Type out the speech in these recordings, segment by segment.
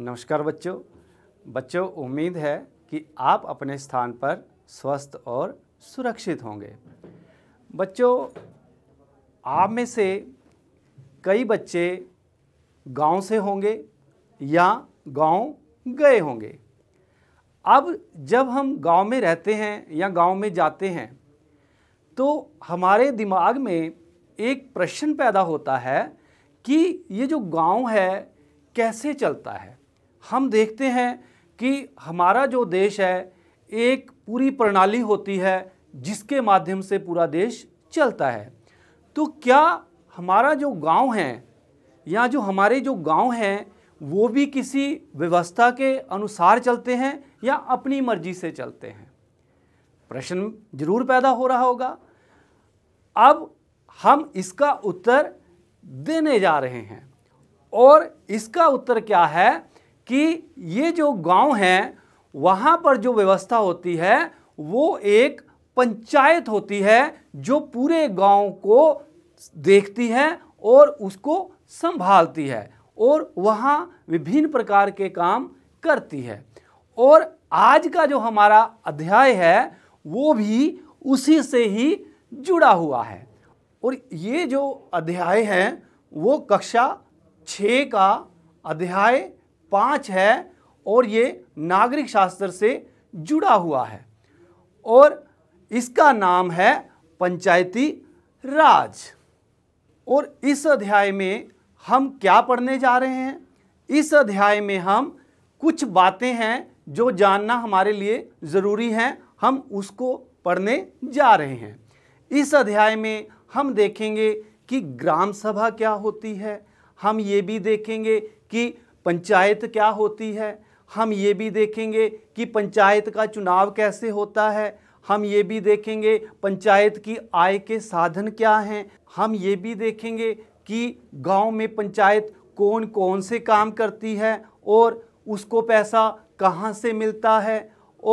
नमस्कार बच्चों बच्चों उम्मीद है कि आप अपने स्थान पर स्वस्थ और सुरक्षित होंगे बच्चों आप में से कई बच्चे गांव से होंगे या गांव गए होंगे अब जब हम गांव में रहते हैं या गांव में जाते हैं तो हमारे दिमाग में एक प्रश्न पैदा होता है कि ये जो गांव है कैसे चलता है हम देखते हैं कि हमारा जो देश है एक पूरी प्रणाली होती है जिसके माध्यम से पूरा देश चलता है तो क्या हमारा जो गांव है या जो हमारे जो गांव हैं वो भी किसी व्यवस्था के अनुसार चलते हैं या अपनी मर्जी से चलते हैं प्रश्न जरूर पैदा हो रहा होगा अब हम इसका उत्तर देने जा रहे हैं और इसका उत्तर क्या है कि ये जो गांव हैं वहाँ पर जो व्यवस्था होती है वो एक पंचायत होती है जो पूरे गांव को देखती है और उसको संभालती है और वहाँ विभिन्न प्रकार के काम करती है और आज का जो हमारा अध्याय है वो भी उसी से ही जुड़ा हुआ है और ये जो अध्याय है वो कक्षा छः का अध्याय पाँच है और ये नागरिक शास्त्र से जुड़ा हुआ है और इसका नाम है पंचायती राज और इस अध्याय में हम क्या पढ़ने जा रहे हैं इस अध्याय में हम कुछ बातें हैं जो जानना हमारे लिए ज़रूरी हैं हम उसको पढ़ने जा रहे हैं इस अध्याय में हम देखेंगे कि ग्राम सभा क्या होती है हम ये भी देखेंगे कि पंचायत क्या होती है हम ये भी देखेंगे कि पंचायत का चुनाव कैसे होता है हम ये भी देखेंगे पंचायत की आय के साधन क्या हैं हम ये भी देखेंगे कि गांव में पंचायत कौन कौन से काम करती है और उसको पैसा कहाँ से मिलता है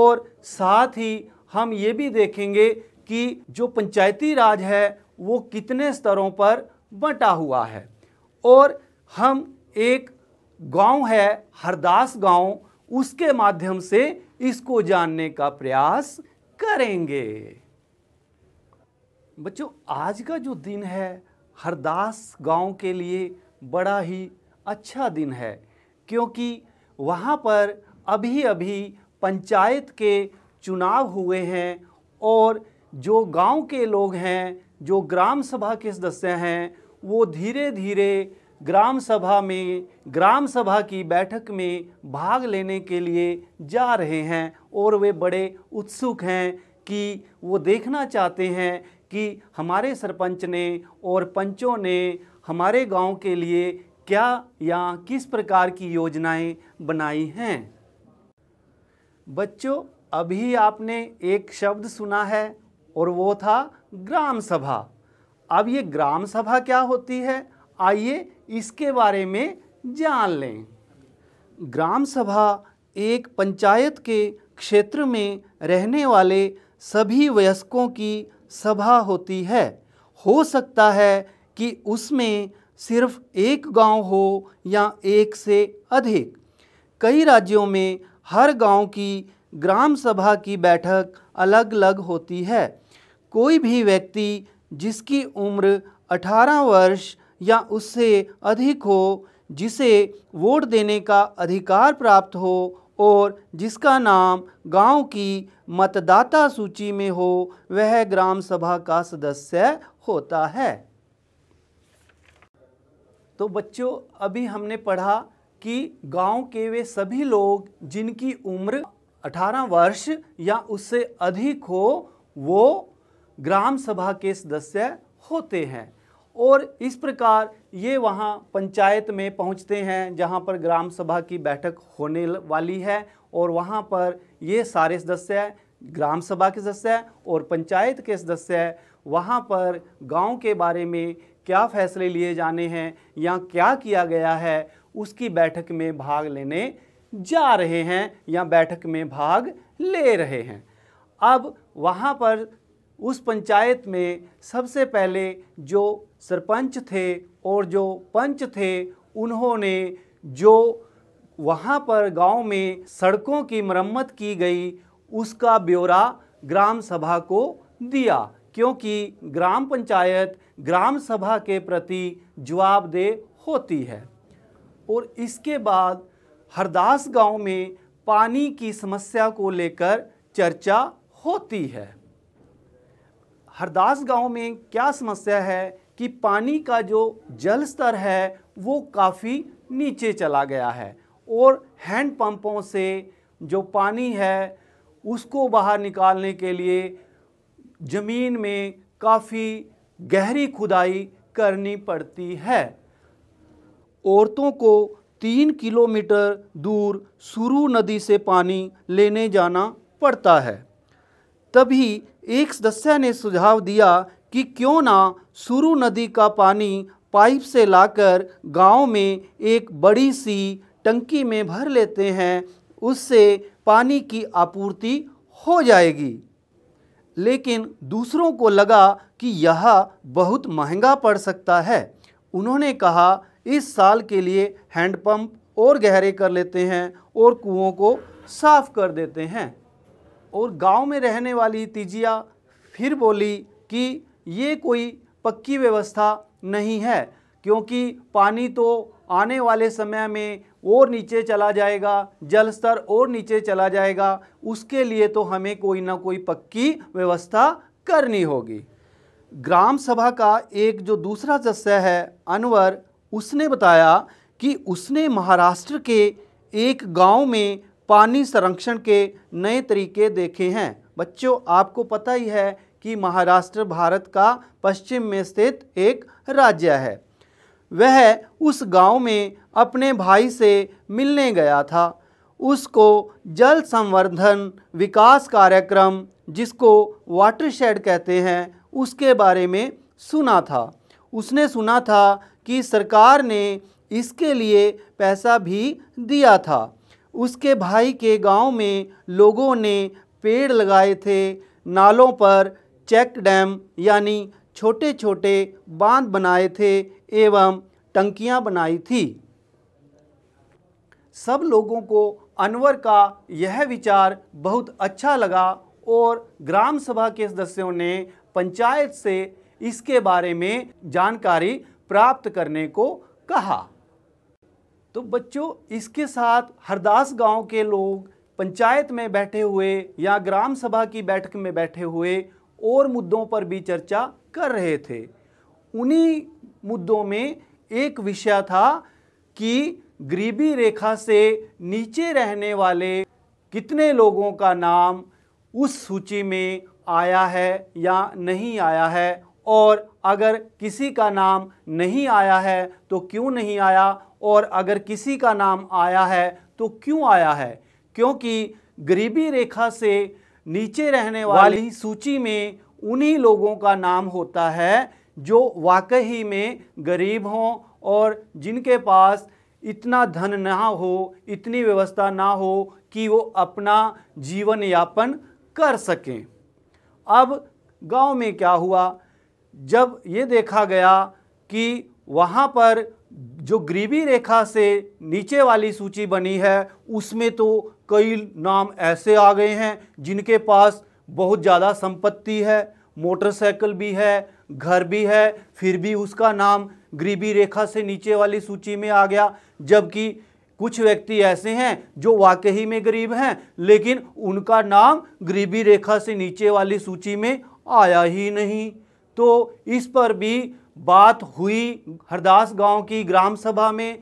और साथ ही हम ये भी देखेंगे कि जो पंचायती राज है वो कितने स्तरों पर बंटा हुआ है और हम एक गांव है हरदास गांव उसके माध्यम से इसको जानने का प्रयास करेंगे बच्चों आज का जो दिन है हरदास गांव के लिए बड़ा ही अच्छा दिन है क्योंकि वहाँ पर अभी अभी पंचायत के चुनाव हुए हैं और जो गांव के लोग हैं जो ग्राम सभा के सदस्य हैं वो धीरे धीरे ग्राम सभा में ग्राम सभा की बैठक में भाग लेने के लिए जा रहे हैं और वे बड़े उत्सुक हैं कि वो देखना चाहते हैं कि हमारे सरपंच ने और पंचों ने हमारे गांव के लिए क्या या किस प्रकार की योजनाएं बनाई हैं बच्चों अभी आपने एक शब्द सुना है और वो था ग्राम सभा अब ये ग्राम सभा क्या होती है आइए इसके बारे में जान लें ग्राम सभा एक पंचायत के क्षेत्र में रहने वाले सभी वयस्कों की सभा होती है हो सकता है कि उसमें सिर्फ एक गांव हो या एक से अधिक कई राज्यों में हर गांव की ग्राम सभा की बैठक अलग अलग होती है कोई भी व्यक्ति जिसकी उम्र 18 वर्ष या उससे अधिक हो जिसे वोट देने का अधिकार प्राप्त हो और जिसका नाम गांव की मतदाता सूची में हो वह ग्राम सभा का सदस्य होता है तो बच्चों अभी हमने पढ़ा कि गांव के वे सभी लोग जिनकी उम्र 18 वर्ष या उससे अधिक हो वो ग्राम सभा के सदस्य होते हैं और इस प्रकार ये वहाँ पंचायत में पहुँचते हैं जहाँ पर ग्राम सभा की बैठक होने वाली है और वहाँ पर ये सारे सदस्य ग्राम सभा के सदस्य और पंचायत के सदस्य वहाँ पर गांव के बारे में क्या फैसले लिए जाने हैं या क्या किया गया है उसकी बैठक में भाग लेने जा रहे हैं या बैठक में भाग ले रहे हैं अब वहाँ पर उस पंचायत में सबसे पहले जो सरपंच थे और जो पंच थे उन्होंने जो वहाँ पर गांव में सड़कों की मरम्मत की गई उसका ब्यौरा ग्राम सभा को दिया क्योंकि ग्राम पंचायत ग्राम सभा के प्रति जवाबदेह होती है और इसके बाद हरदास गांव में पानी की समस्या को लेकर चर्चा होती है हरदास गांव में क्या समस्या है कि पानी का जो जल स्तर है वो काफ़ी नीचे चला गया है और हैंड पंपों से जो पानी है उसको बाहर निकालने के लिए ज़मीन में काफ़ी गहरी खुदाई करनी पड़ती है औरतों को तीन किलोमीटर दूर सुरू नदी से पानी लेने जाना पड़ता है तभी एक सदस्य ने सुझाव दिया कि क्यों ना सुरु नदी का पानी पाइप से लाकर गांव में एक बड़ी सी टंकी में भर लेते हैं उससे पानी की आपूर्ति हो जाएगी लेकिन दूसरों को लगा कि यह बहुत महंगा पड़ सकता है उन्होंने कहा इस साल के लिए हैंडपम्प और गहरे कर लेते हैं और कुओं को साफ़ कर देते हैं और गांव में रहने वाली तिजिया फिर बोली कि ये कोई पक्की व्यवस्था नहीं है क्योंकि पानी तो आने वाले समय में और नीचे चला जाएगा जल स्तर और नीचे चला जाएगा उसके लिए तो हमें कोई ना कोई पक्की व्यवस्था करनी होगी ग्राम सभा का एक जो दूसरा सदस्य है अनवर उसने बताया कि उसने महाराष्ट्र के एक गांव में पानी संरक्षण के नए तरीके देखे हैं बच्चों आपको पता ही है कि महाराष्ट्र भारत का पश्चिम में स्थित एक राज्य है वह उस गांव में अपने भाई से मिलने गया था उसको जल संवर्धन विकास कार्यक्रम जिसको वाटर शेड कहते हैं उसके बारे में सुना था उसने सुना था कि सरकार ने इसके लिए पैसा भी दिया था उसके भाई के गांव में लोगों ने पेड़ लगाए थे नालों पर चेक डैम यानी छोटे छोटे बांध बनाए थे एवं टंकियां बनाई थी सब लोगों को अनवर का यह विचार बहुत अच्छा लगा और ग्राम सभा के सदस्यों ने पंचायत से इसके बारे में जानकारी प्राप्त करने को कहा तो बच्चों इसके साथ हरदास गांव के लोग पंचायत में बैठे हुए या ग्राम सभा की बैठक में बैठे हुए और मुद्दों पर भी चर्चा कर रहे थे उन्हीं मुद्दों में एक विषय था कि गरीबी रेखा से नीचे रहने वाले कितने लोगों का नाम उस सूची में आया है या नहीं आया है और अगर किसी का नाम नहीं आया है तो क्यों नहीं आया और अगर किसी का नाम आया है तो क्यों आया है क्योंकि गरीबी रेखा से नीचे रहने वाली सूची में उन्हीं लोगों का नाम होता है जो वाकई में गरीब हों और जिनके पास इतना धन ना हो इतनी व्यवस्था ना हो कि वो अपना जीवन यापन कर सकें अब गांव में क्या हुआ जब ये देखा गया कि वहाँ पर जो ग्रीवी रेखा से नीचे वाली सूची बनी है उसमें तो कई नाम ऐसे आ गए हैं जिनके पास बहुत ज़्यादा संपत्ति है मोटरसाइकिल भी है घर भी है फिर भी उसका नाम गरीबी रेखा से नीचे वाली सूची में आ गया जबकि कुछ व्यक्ति ऐसे हैं जो वाकई में गरीब हैं लेकिन उनका नाम गरीबी रेखा से नीचे वाली सूची में आया ही नहीं तो इस पर भी बात हुई हरदास गांव की ग्राम सभा में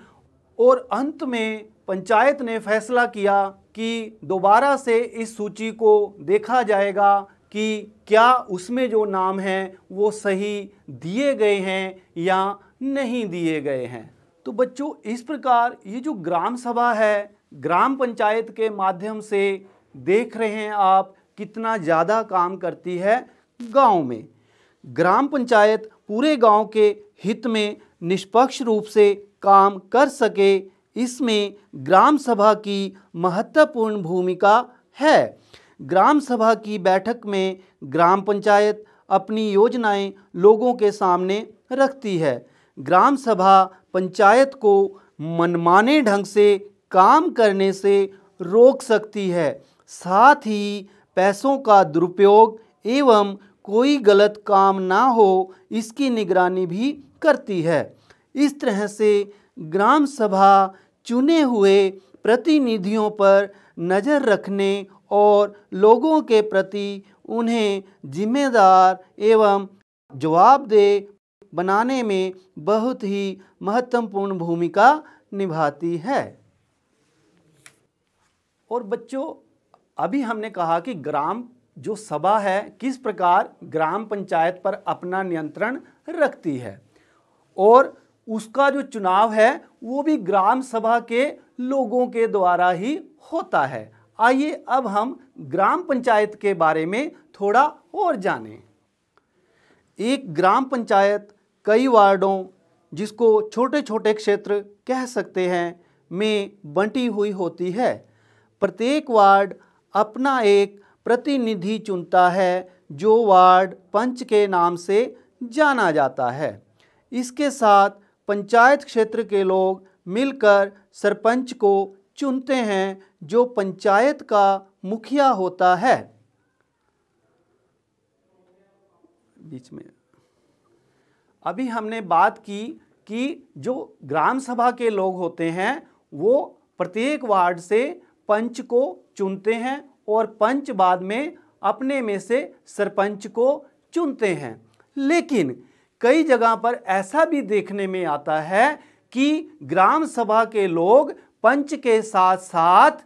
और अंत में पंचायत ने फैसला किया कि दोबारा से इस सूची को देखा जाएगा कि क्या उसमें जो नाम हैं वो सही दिए गए हैं या नहीं दिए गए हैं तो बच्चों इस प्रकार ये जो ग्राम सभा है ग्राम पंचायत के माध्यम से देख रहे हैं आप कितना ज़्यादा काम करती है गांव में ग्राम पंचायत पूरे गांव के हित में निष्पक्ष रूप से काम कर सके इसमें ग्राम सभा की महत्वपूर्ण भूमिका है ग्राम सभा की बैठक में ग्राम पंचायत अपनी योजनाएं लोगों के सामने रखती है ग्राम सभा पंचायत को मनमाने ढंग से काम करने से रोक सकती है साथ ही पैसों का दुरुपयोग एवं कोई गलत काम ना हो इसकी निगरानी भी करती है इस तरह से ग्राम सभा चुने हुए प्रतिनिधियों पर नज़र रखने और लोगों के प्रति उन्हें जिम्मेदार एवं जवाबदेह बनाने में बहुत ही महत्वपूर्ण भूमिका निभाती है और बच्चों अभी हमने कहा कि ग्राम जो सभा है किस प्रकार ग्राम पंचायत पर अपना नियंत्रण रखती है और उसका जो चुनाव है वो भी ग्राम सभा के लोगों के द्वारा ही होता है आइए अब हम ग्राम पंचायत के बारे में थोड़ा और जानें एक ग्राम पंचायत कई वार्डों जिसको छोटे छोटे क्षेत्र कह सकते हैं में बंटी हुई होती है प्रत्येक वार्ड अपना एक प्रतिनिधि चुनता है जो वार्ड पंच के नाम से जाना जाता है इसके साथ पंचायत क्षेत्र के लोग मिलकर सरपंच को चुनते हैं जो पंचायत का मुखिया होता है बीच में अभी हमने बात की कि जो ग्राम सभा के लोग होते हैं वो प्रत्येक वार्ड से पंच को चुनते हैं और पंच बाद में अपने में से सरपंच को चुनते हैं लेकिन कई जगह पर ऐसा भी देखने में आता है कि ग्राम सभा के लोग पंच के साथ साथ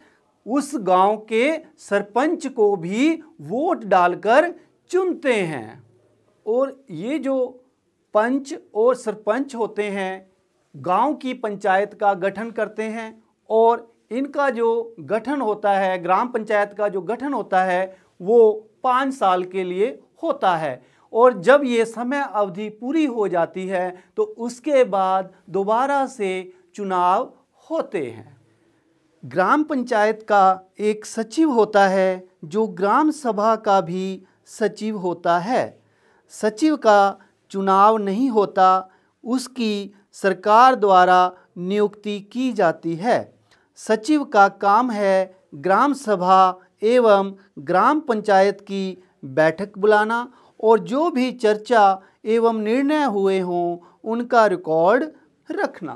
उस गांव के सरपंच को भी वोट डालकर चुनते हैं और ये जो पंच और सरपंच होते हैं गांव की पंचायत का गठन करते हैं और इनका जो गठन होता है ग्राम पंचायत का जो गठन होता है वो पाँच साल के लिए होता है और जब ये समय अवधि पूरी हो जाती है तो उसके बाद दोबारा से चुनाव होते हैं ग्राम पंचायत का एक सचिव होता है जो ग्राम सभा का भी सचिव होता है सचिव का चुनाव नहीं होता उसकी सरकार द्वारा नियुक्ति की जाती है सचिव का काम है ग्राम सभा एवं ग्राम पंचायत की बैठक बुलाना और जो भी चर्चा एवं निर्णय हुए हों उनका रिकॉर्ड रखना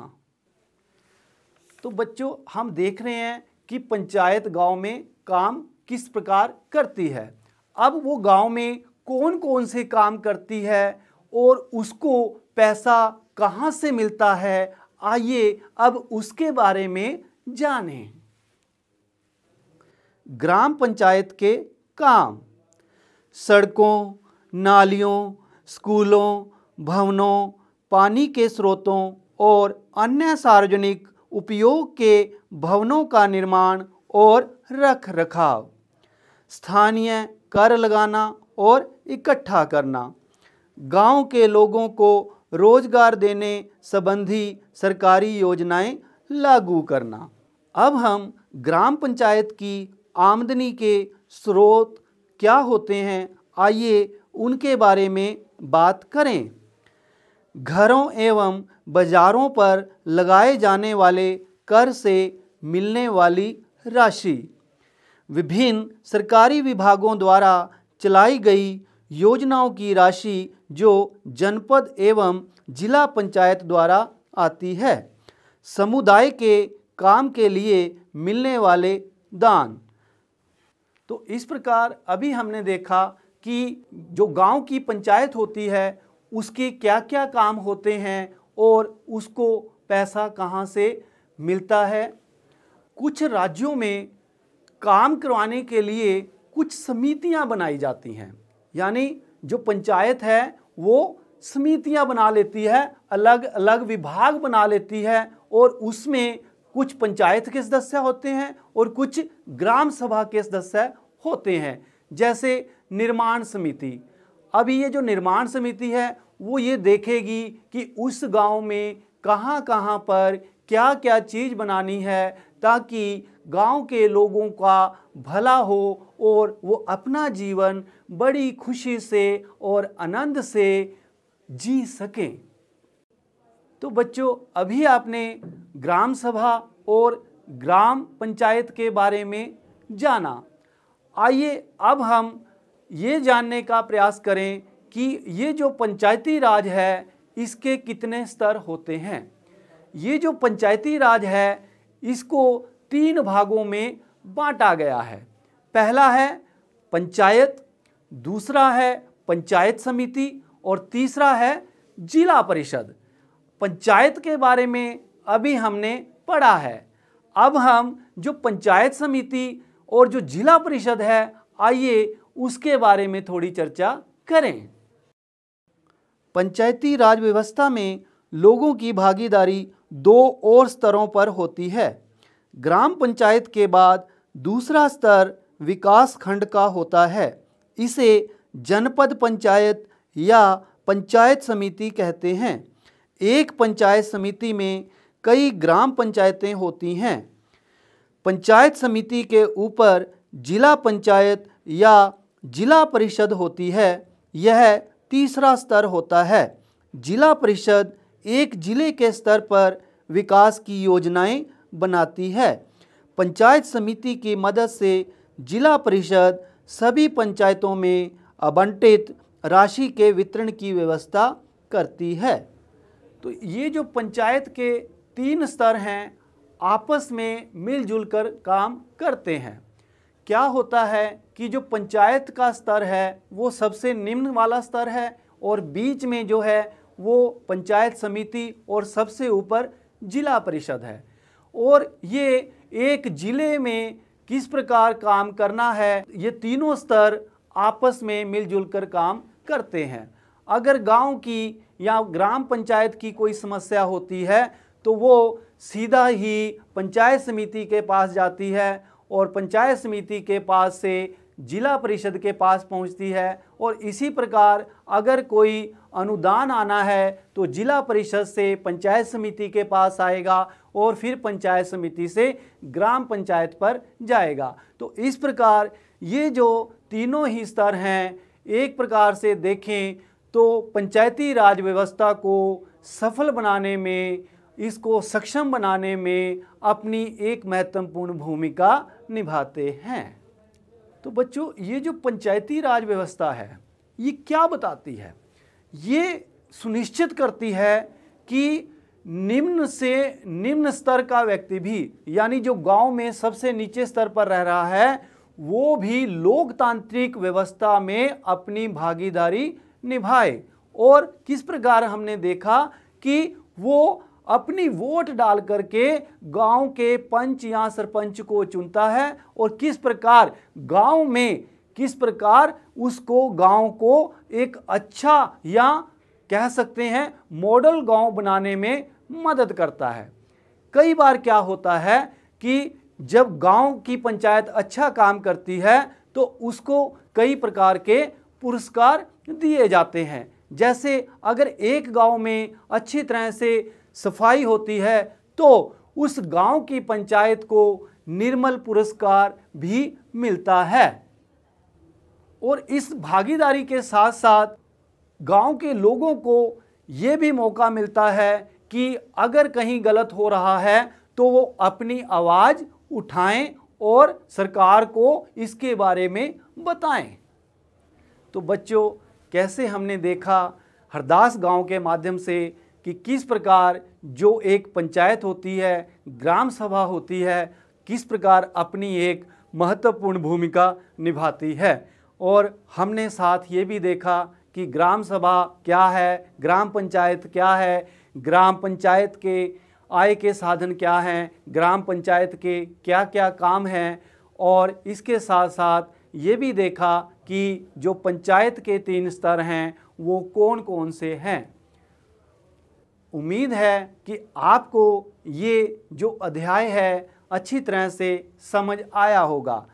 तो बच्चों हम देख रहे हैं कि पंचायत गांव में काम किस प्रकार करती है अब वो गांव में कौन कौन से काम करती है और उसको पैसा कहाँ से मिलता है आइए अब उसके बारे में जाने ग्राम पंचायत के काम सड़कों नालियों स्कूलों भवनों पानी के स्रोतों और अन्य सार्वजनिक उपयोग के भवनों का निर्माण और रख रखाव स्थानीय कर लगाना और इकट्ठा करना गांव के लोगों को रोजगार देने संबंधी सरकारी योजनाएं लागू करना अब हम ग्राम पंचायत की आमदनी के स्रोत क्या होते हैं आइए उनके बारे में बात करें घरों एवं बाज़ारों पर लगाए जाने वाले कर से मिलने वाली राशि विभिन्न सरकारी विभागों द्वारा चलाई गई योजनाओं की राशि जो जनपद एवं जिला पंचायत द्वारा आती है समुदाय के काम के लिए मिलने वाले दान तो इस प्रकार अभी हमने देखा कि जो गांव की पंचायत होती है उसके क्या क्या काम होते हैं और उसको पैसा कहाँ से मिलता है कुछ राज्यों में काम करवाने के लिए कुछ समितियाँ बनाई जाती हैं यानी जो पंचायत है वो समितियाँ बना लेती है अलग अलग विभाग बना लेती है और उसमें कुछ पंचायत के सदस्य होते हैं और कुछ ग्राम सभा के सदस्य होते हैं जैसे निर्माण समिति अभी ये जो निर्माण समिति है वो ये देखेगी कि उस गांव में कहाँ कहाँ पर क्या क्या चीज़ बनानी है ताकि गांव के लोगों का भला हो और वो अपना जीवन बड़ी खुशी से और आनंद से जी सकें तो बच्चों अभी आपने ग्राम सभा और ग्राम पंचायत के बारे में जाना आइए अब हम ये जानने का प्रयास करें कि ये जो पंचायती राज है इसके कितने स्तर होते हैं ये जो पंचायती राज है इसको तीन भागों में बांटा गया है पहला है पंचायत दूसरा है पंचायत समिति और तीसरा है जिला परिषद पंचायत के बारे में अभी हमने पढ़ा है अब हम जो पंचायत समिति और जो जिला परिषद है आइए उसके बारे में थोड़ी चर्चा करें पंचायती राज व्यवस्था में लोगों की भागीदारी दो और स्तरों पर होती है ग्राम पंचायत के बाद दूसरा स्तर विकास खंड का होता है इसे जनपद पंचायत या पंचायत समिति कहते हैं एक पंचायत समिति में कई ग्राम पंचायतें होती हैं पंचायत समिति के ऊपर जिला पंचायत या जिला परिषद होती है यह तीसरा स्तर होता है जिला परिषद एक जिले के स्तर पर विकास की योजनाएं बनाती है पंचायत समिति की मदद से जिला परिषद सभी पंचायतों में आवंटित राशि के वितरण की व्यवस्था करती है तो ये जो पंचायत के तीन स्तर हैं आपस में मिलजुल कर काम करते हैं क्या होता है कि जो पंचायत का स्तर है वो सबसे निम्न वाला स्तर है और बीच में जो है वो पंचायत समिति और सबसे ऊपर जिला परिषद है और ये एक ज़िले में किस प्रकार काम करना है ये तीनों स्तर आपस में मिलजुल कर काम करते हैं अगर गांव की या ग्राम पंचायत की कोई समस्या होती है तो वो सीधा ही पंचायत समिति के पास जाती है और पंचायत समिति के पास से जिला परिषद के पास पहुंचती है और इसी प्रकार अगर कोई अनुदान आना है तो जिला परिषद से पंचायत समिति के पास आएगा और फिर पंचायत समिति से ग्राम पंचायत पर जाएगा तो इस प्रकार ये जो तीनों ही स्तर हैं एक प्रकार से देखें तो पंचायती राज व्यवस्था को सफल बनाने में इसको सक्षम बनाने में अपनी एक महत्वपूर्ण भूमिका निभाते हैं तो बच्चों ये जो पंचायती राज व्यवस्था है ये क्या बताती है ये सुनिश्चित करती है कि निम्न से निम्न स्तर का व्यक्ति भी यानी जो गांव में सबसे नीचे स्तर पर रह रहा है वो भी लोकतांत्रिक व्यवस्था में अपनी भागीदारी निभाए और किस प्रकार हमने देखा कि वो अपनी वोट डाल करके गांव के पंच या सरपंच को चुनता है और किस प्रकार गांव में किस प्रकार उसको गांव को एक अच्छा या कह सकते हैं मॉडल गांव बनाने में मदद करता है कई बार क्या होता है कि जब गांव की पंचायत अच्छा काम करती है तो उसको कई प्रकार के पुरस्कार दिए जाते हैं जैसे अगर एक गांव में अच्छी तरह से सफाई होती है तो उस गांव की पंचायत को निर्मल पुरस्कार भी मिलता है और इस भागीदारी के साथ साथ गांव के लोगों को ये भी मौका मिलता है कि अगर कहीं गलत हो रहा है तो वो अपनी आवाज़ उठाएं और सरकार को इसके बारे में बताएं तो बच्चों कैसे हमने देखा हरदास गांव के माध्यम से कि किस प्रकार जो एक पंचायत होती है ग्राम सभा होती है किस प्रकार अपनी एक महत्वपूर्ण भूमिका निभाती है और हमने साथ ये भी देखा कि ग्राम सभा क्या है ग्राम पंचायत क्या है ग्राम पंचायत के आय के साधन क्या हैं ग्राम पंचायत के क्या क्या काम हैं और इसके साथ साथ ये भी देखा कि जो पंचायत के तीन स्तर हैं वो कौन कौन से हैं उम्मीद है कि आपको ये जो अध्याय है अच्छी तरह से समझ आया होगा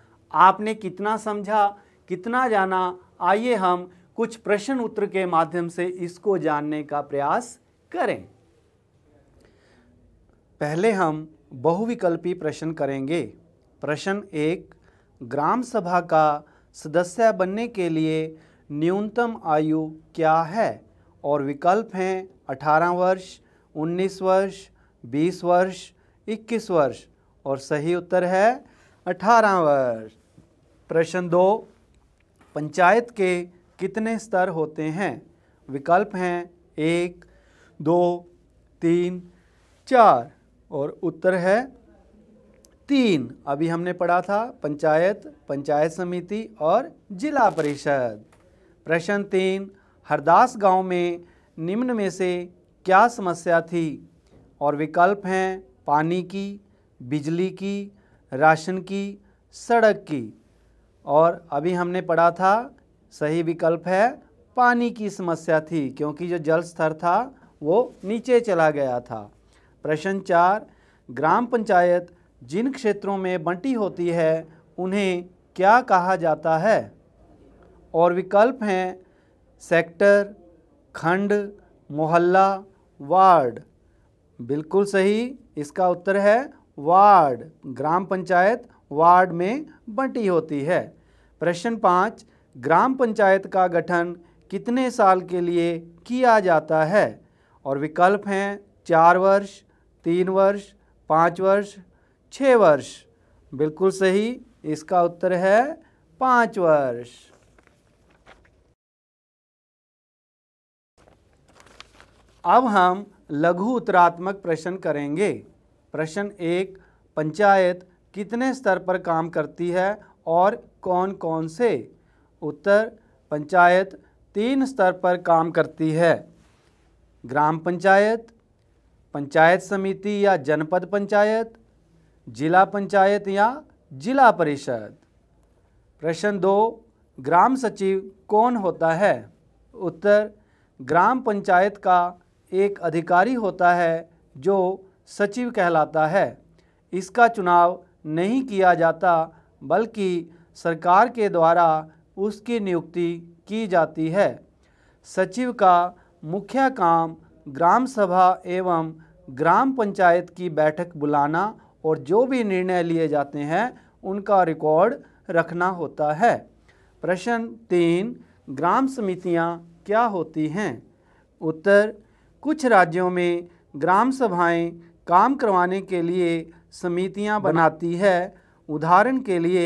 आपने कितना समझा कितना जाना आइए हम कुछ प्रश्न उत्तर के माध्यम से इसको जानने का प्रयास करें पहले हम बहुविकल्पी प्रश्न करेंगे प्रश्न एक ग्राम सभा का सदस्य बनने के लिए न्यूनतम आयु क्या है और विकल्प हैं 18 वर्ष 19 वर्ष 20 वर्ष 21 वर्ष और सही उत्तर है 18 वर्ष प्रश्न दो पंचायत के कितने स्तर होते हैं विकल्प हैं एक दो तीन चार और उत्तर है तीन अभी हमने पढ़ा था पंचायत पंचायत समिति और जिला परिषद प्रश्न तीन हरदास गांव में निम्न में से क्या समस्या थी और विकल्प हैं पानी की बिजली की राशन की सड़क की और अभी हमने पढ़ा था सही विकल्प है पानी की समस्या थी क्योंकि जो जल स्तर था वो नीचे चला गया था प्रश्न चार ग्राम पंचायत जिन क्षेत्रों में बंटी होती है उन्हें क्या कहा जाता है और विकल्प हैं सेक्टर खंड मोहल्ला वार्ड बिल्कुल सही इसका उत्तर है वार्ड ग्राम पंचायत वार्ड में बंटी होती है प्रश्न पाँच ग्राम पंचायत का गठन कितने साल के लिए किया जाता है और विकल्प हैं चार वर्ष तीन वर्ष पाँच वर्ष छः वर्ष बिल्कुल सही इसका उत्तर है पाँच वर्ष अब हम लघु उत्तरात्मक प्रश्न करेंगे प्रश्न एक पंचायत कितने स्तर पर काम करती है और कौन कौन से उत्तर पंचायत तीन स्तर पर काम करती है ग्राम पंचायत पंचायत समिति या जनपद पंचायत जिला पंचायत या जिला परिषद प्रश्न दो ग्राम सचिव कौन होता है उत्तर ग्राम पंचायत का एक अधिकारी होता है जो सचिव कहलाता है इसका चुनाव नहीं किया जाता बल्कि सरकार के द्वारा उसकी नियुक्ति की जाती है सचिव का मुख्य काम ग्राम सभा एवं ग्राम पंचायत की बैठक बुलाना और जो भी निर्णय लिए जाते हैं उनका रिकॉर्ड रखना होता है प्रश्न तीन ग्राम समितियां क्या होती हैं उत्तर कुछ राज्यों में ग्राम सभाएं काम करवाने के लिए समितियां बनाती है उदाहरण के लिए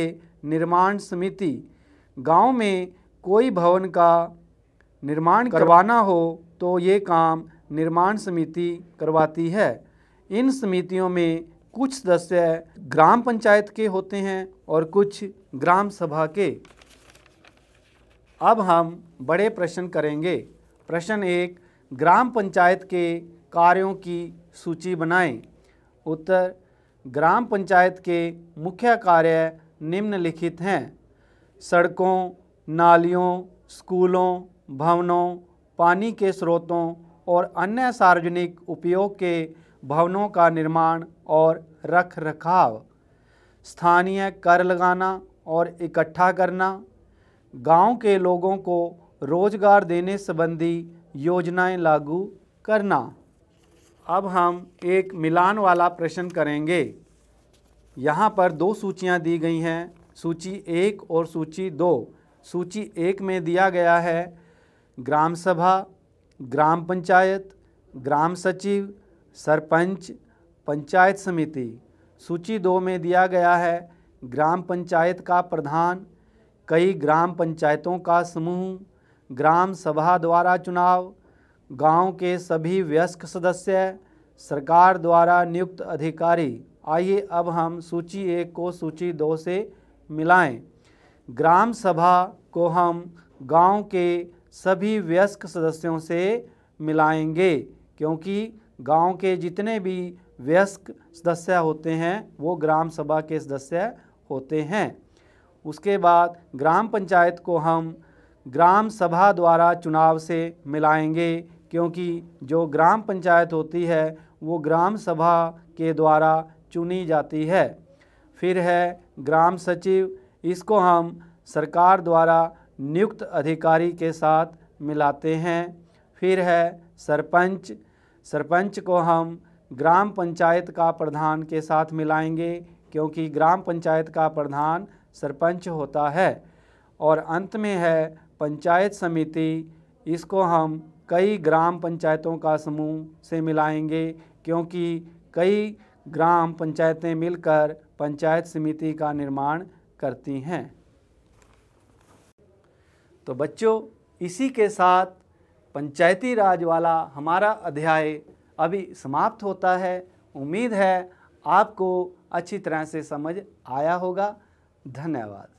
निर्माण समिति गांव में कोई भवन का निर्माण करवाना हो तो ये काम निर्माण समिति करवाती है इन समितियों में कुछ सदस्य ग्राम पंचायत के होते हैं और कुछ ग्राम सभा के अब हम बड़े प्रश्न करेंगे प्रश्न एक ग्राम पंचायत के कार्यों की सूची बनाएं उत्तर ग्राम पंचायत के मुख्य कार्य निम्नलिखित हैं सड़कों नालियों स्कूलों भवनों पानी के स्रोतों और अन्य सार्वजनिक उपयोग के भवनों का निर्माण और रख रखाव स्थानीय कर लगाना और इकट्ठा करना गांव के लोगों को रोजगार देने संबंधी योजनाएं लागू करना अब हम एक मिलान वाला प्रश्न करेंगे यहाँ पर दो सूचियाँ दी गई हैं सूची एक और सूची दो सूची एक में दिया गया है ग्राम सभा ग्राम पंचायत ग्राम सचिव सरपंच पंचायत समिति सूची दो में दिया गया है ग्राम पंचायत का प्रधान कई ग्राम पंचायतों का समूह ग्राम सभा द्वारा चुनाव गांव के सभी वयस्क सदस्य सरकार द्वारा नियुक्त अधिकारी आइए अब हम सूची एक को सूची दो से मिलाएं। ग्राम सभा को हम गांव के सभी वयस्क सदस्यों से मिलाएंगे क्योंकि गांव के जितने भी वयस्क सदस्य होते हैं वो ग्राम सभा के सदस्य होते हैं उसके बाद ग्राम पंचायत को हम ग्राम सभा द्वारा चुनाव से मिलाएंगे क्योंकि जो ग्राम पंचायत होती है वो ग्राम सभा के द्वारा चुनी जाती है फिर है ग्राम सचिव इसको हम सरकार द्वारा नियुक्त अधिकारी के साथ मिलाते हैं फिर है सरपंच सरपंच को हम ग्राम पंचायत का प्रधान के साथ मिलाएंगे क्योंकि ग्राम पंचायत का प्रधान सरपंच होता है और अंत में है पंचायत समिति इसको हम कई ग्राम पंचायतों का समूह से मिलाएंगे क्योंकि कई ग्राम पंचायतें मिलकर पंचायत समिति का निर्माण करती हैं तो बच्चों इसी के साथ पंचायती राज वाला हमारा अध्याय अभी समाप्त होता है उम्मीद है आपको अच्छी तरह से समझ आया होगा धन्यवाद